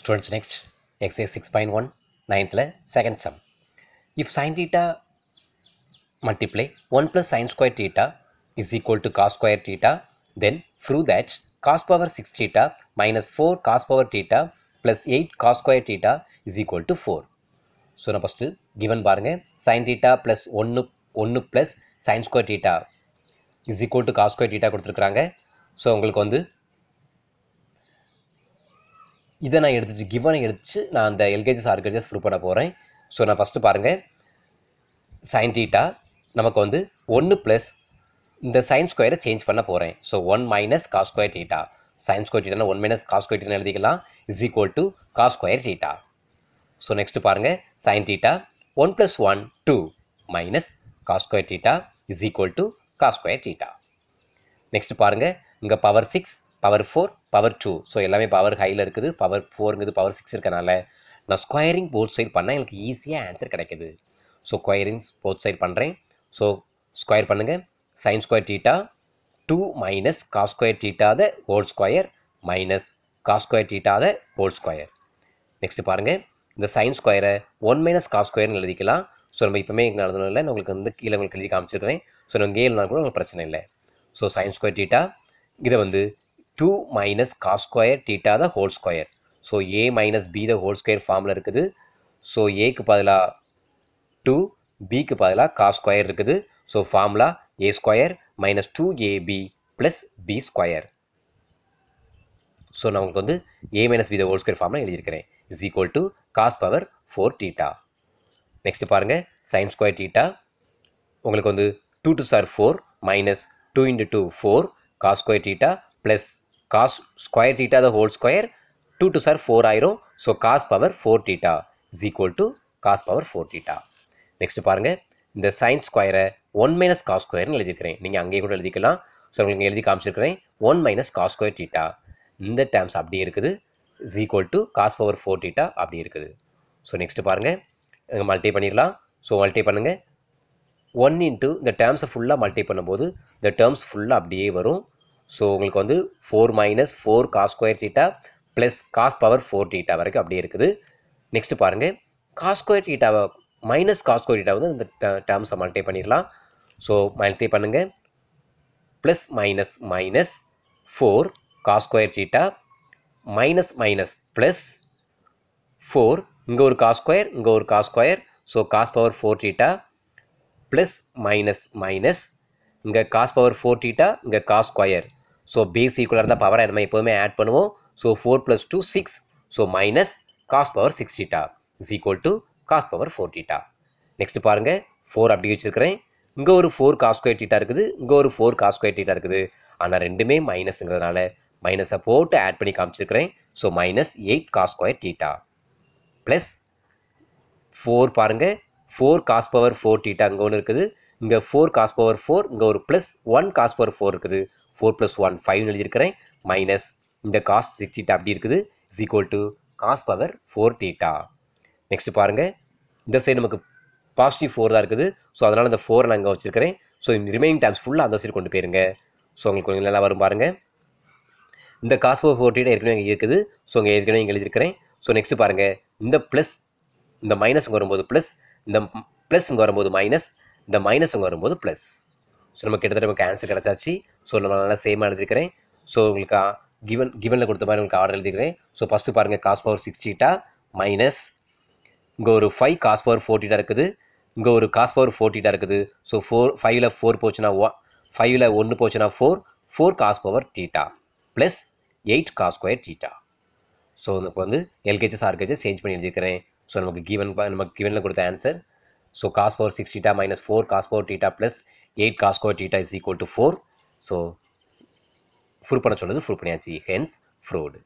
Students next exercise six point one நைன்த்தில் second sum if sine theta multiply one plus sine square theta is equal to cos square theta then prove that cos power six theta minus four cos power theta plus eight cos square theta is equal to four so நான் first given பாருங்கள் sine theta plus ஒன்று ஒன்று plus sine square theta is equal to cos square theta கொடுத்துருக்குறாங்க so உங்களுக்கு வந்து இதை நான் எடுத்துட்டு கிவனை எடுத்துச்சு நான் அந்த எல்கேஜிஎஸ் ஆர்கேஜிஎஸ் ப்ரூவ் பண்ண போகிறேன் ஸோ நான் ஃபஸ்ட்டு பாருங்கள் சைன் டீட்டா நமக்கு வந்து ஒன்று ப்ளஸ் இந்த சைன் ஸ்கொயரை சேஞ்ச் பண்ண போகிறேன் so one minus cos square theta sine square டீட்டானா ஒன் மைனஸ் காஸ் ஸ்கொயர் எழுதிக்கலாம் is equal to cos square theta so next பாருங்கள் sine theta one plus one two minus cos square theta is equal to cos square theta next பாருங்கள் இங்கே power six power four power two so எல்லாமே power ஹையில் இருக்குது power ஃபோருங்கிறது power six இருக்கனால நான் squaring both side பண்ணால் எனக்கு ஈஸியாக ஆன்சர் கிடைக்கிது ஸோ ஸ்கொயரிங்ஸ் போத் சைட் பண்ணுறேன் ஸோ ஸ்கொயர் பண்ணுங்கள் sine square theta two minus cos square theta the whole square minus cos square theta the whole square next பாருங்கள் இந்த சைன் ஸ்கொயரை ஒன் மைனஸ் காஸ் ஸ்கொயர்னு எழுதிக்கலாம் ஸோ நம்ம இப்போமே எங்கள் நடந்ததில்லை நான் உங்களுக்கு வந்து கீழே உங்களுக்கு எழுதி காமிச்சிருக்கிறேன் ஸோ நம்ம கேள்னா கூட உங்களுக்கு பிரச்சனை இல்லை ஸோ சைன் ஸ்கொயர் டீட்டா இதை வந்து two minus cos square theta the whole square so A minus B the whole square ஃபார்மில் இருக்குது ஸோ ஏக்கு பதிலாக டூ பிக்கு பதிலாக காஸ் ஸ்கொயர் இருக்குது so formula A square minus two AB plus B square so நமக்கு வந்து A minus B the whole square ஃபார்மில் எழுதியிருக்கிறேன் is equal to cos power four theta next பாருங்கள் சைன் ஸ்கொயர் டீட்டா உங்களுக்கு வந்து two two sir four minus two into two four cos square theta plus cos square theta the whole square two to sir four ஆயிரும் so cos power four theta is equal to cos power four theta next பாருங்கள் இந்த science ஸ்கொயரை one minus cos ஸ்கொயர்னு எழுதிக்கிறேன் நீங்கள் அங்கேயே கூட எழுதிக்கலாம் ஸோ உங்களுக்கு எழுதி காமிச்சிருக்கிறேன் one minus cos square theta இந்த டேர்ம்ஸ் அப்படியே இருக்குது is equal to cos power four theta அப்படி இருக்குது ஸோ நெக்ஸ்ட்டு பாருங்கள் நீங்கள் மல்டி பண்ணிடலாம் ஸோ மல்டி பண்ணுங்கள் ஒன் இன்ட்டு இந்த டேர்ம்ஸை ஃபுல்லாக மல்டி பண்ணும்போது இந்த டேர்ம்ஸ் ஃபுல்லாக அப்படியே வரும் ஸோ உங்களுக்கு வந்து four minus four cos square theta plus cos power four theta வரைக்கும் அப்படியே இருக்குது நெக்ஸ்ட்டு பாருங்கள் காஸ் ஸ்கொயர் டீட்டாவை மைனஸ் காஸ் ஸ்கொயர் டீட்டா வந்து இந்த டேர்ம்ஸை மல்டிப்ளை பண்ணிடலாம் ஸோ மல்டிப்ளை பண்ணுங்கள் plus minus minus four cos square theta minus minus plus four இங்கே ஒரு காஸ் ஸ்கொயர் இங்கே ஒரு cos square so cos power four theta plus minus minus இங்கே காஸ் பவர் ஃபோர் டீட்டா இங்கே காஸ் ஸ்கொயர் ஸோ பேஸ் ஈக்குவலாக இருந்தால் பவரை நம்ம எப்போவுமே ஆட் பண்ணுவோம் so four plus two six so minus cos power six theta is equal to cos power four theta next பாருங்கள் four அப்படி வச்சுருக்கிறேன் இங்கே ஒரு ஃபோர் காஸ் ஸ்கொயர் டீட்டா இருக்குது இங்கே ஒரு ஃபோர் காஸ் ஸ்கொயர் டீட்டா இருக்குது ஆனால் ரெண்டுமே மைனஸுங்கிறதுனால மைனஸை போட்டு ஆட் பண்ணி காமிச்சிருக்கிறேன் so minus eight cos square theta plus four பாருங்கள் four cos power four theta அங்கே ஒன்று இருக்குது இங்கே ஃபோர் காஸ் பவர் ஃபோர் இங்கே ஒரு plus one cos power four இருக்குது ஃபோர் ப்ளஸ் ஒன் ஃபைவ்னு எழுதியிருக்கிறேன் மைனஸ் இந்த காஸ் சிக்ஸ் டீட்டா அப்படி இருக்குது is equal to cos power four theta next பாருங்கள் இந்த சைடு நமக்கு பாசிட்டிவ் ஃபோர் தான் இருக்குது ஸோ அதனால் அந்த ஃபோரை நான் இங்கே வச்சுருக்கிறேன் ஸோ இந்த ரிமைனிங் டைம்ஸ் ஃபுல்லாக அந்த சைடு கொண்டு போயிருங்க ஸோ உங்களுக்கு கொஞ்சம் நல்லா வரும் பாருங்கள் இந்த காஸ் பவர் ஃபோர் டீட்டா ஏற்கனவே இங்கே இருக்குது ஸோ இங்கே ஏற்கனவே இங்கே எழுதியிருக்கிறேன் ஸோ நெக்ஸ்ட் பாருங்கள் இந்த ப்ளஸ் இந்த மைனஸ் வரும்போது ப்ளஸ் இந்த ப்ளஸ் இங்கே வரும்போது மைனஸ் இந்த மைனஸ் அங்கே வரும்போது ப்ளஸ் ஸோ நமக்கு கிட்டத்தட்ட நமக்கு ஆன்சர் கிடச்சாச்சு ஸோ நம்ம நல்லா சேம் எழுதிருக்கிறேன் ஸோ உங்களுக்கு கிவன் uh, கிவனில் கொடுத்த மாதிரி உங்களுக்கு ஆர்டர் எழுதிக்கிறேன் ஸோ ஃபஸ்ட்டு பாருங்கள் காஸ் பவர் டீட்டா மைனஸ் இங்கே ஒரு ஃபைவ் காஸ் பவர் ஃபோர்ட்டிட்டாக இருக்குது இங்கே ஒரு காஸ் பவர் ஃபோர்ட்டிட்டாக இருக்குது ஸோ ஃபோர் ஃபைவ்ல ஃபோர் போச்சுன்னா ஒ ஃபைவ்ல ஒன்று போச்சுன்னா four four cos power theta plus eight cos square theta so இப்போ வந்து எல்கேஜஸ் ஆர்கேஜஸ் சேஞ்ச் பண்ணி எழுதிக்கிறேன் ஸோ நமக்கு கிவன் நமக்கு கிவனில் கொடுத்த answer So cos power 6 theta minus 4 cos power theta plus 8 cos square theta is equal to 4. So prove பண்ண சொன்னது ப்ரூவ் பண்ணியாச்சு ஹென்ஸ் ஃப்ரோடு